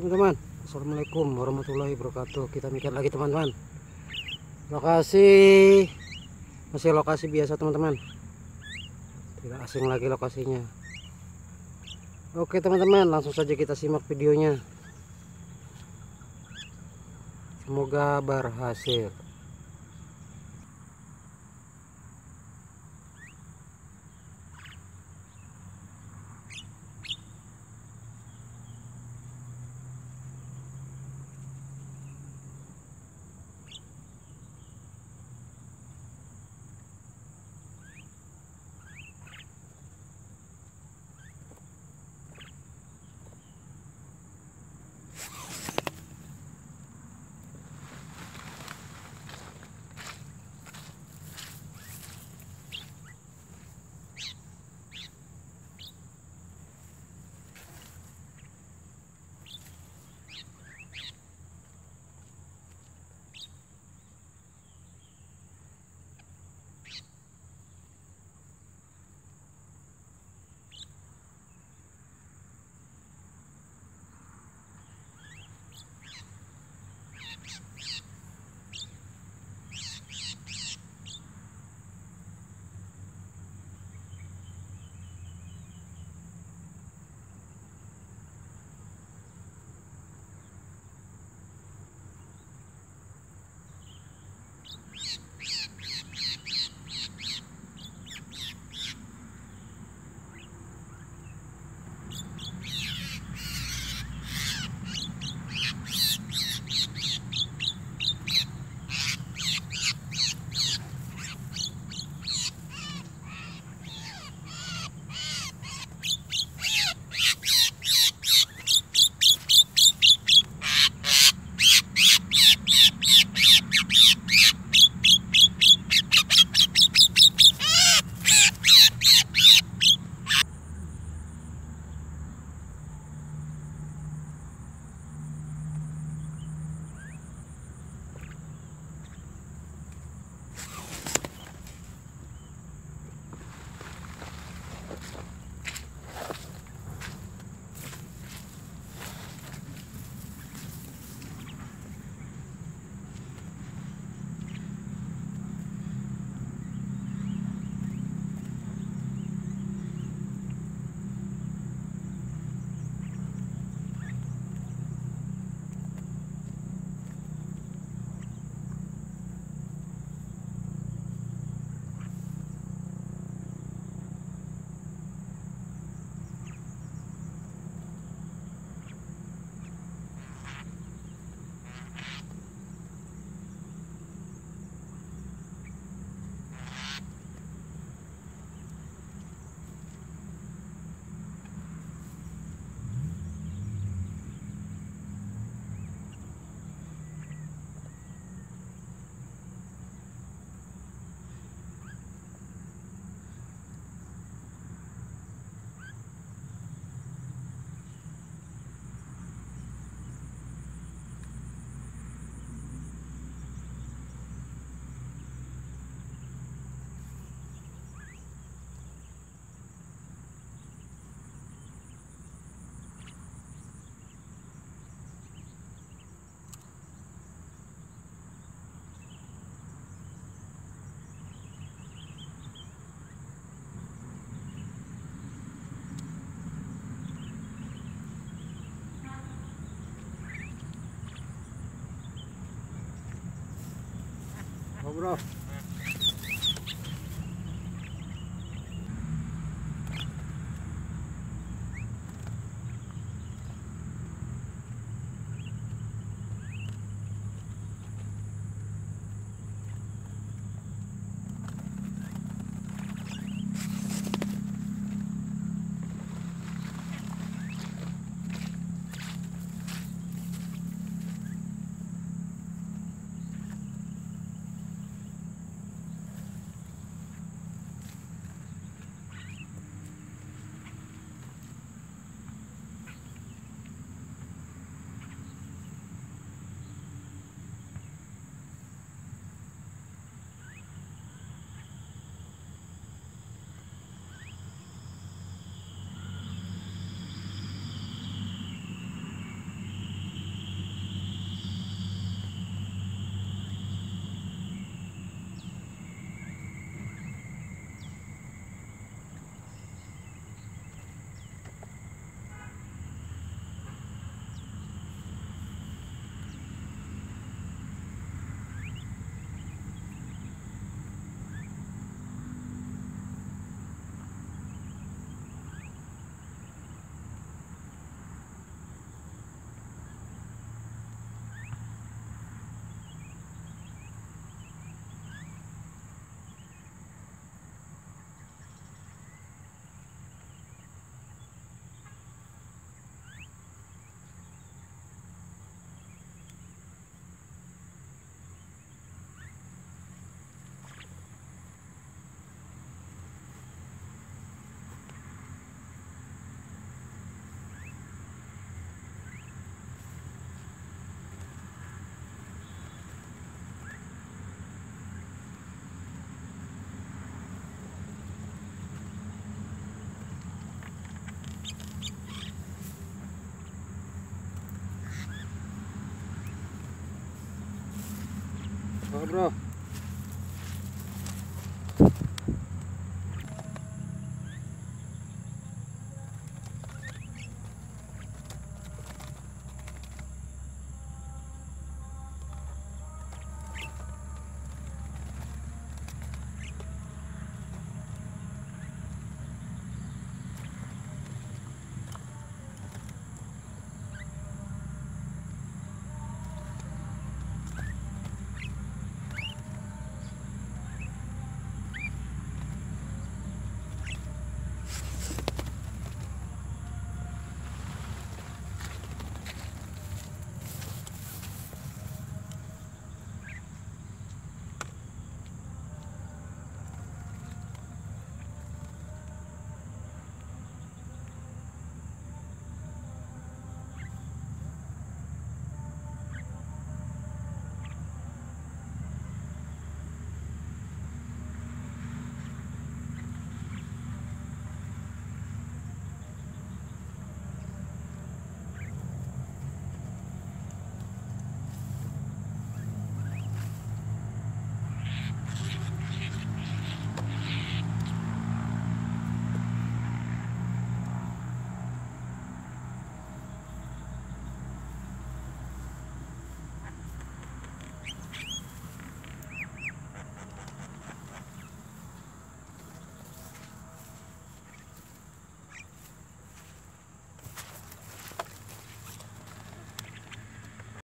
teman-teman Assalamualaikum warahmatullahi wabarakatuh kita mikir lagi teman-teman lokasi masih lokasi biasa teman-teman tidak asing lagi lokasinya oke teman-teman langsung saja kita simak videonya semoga berhasil Dobra. Bro.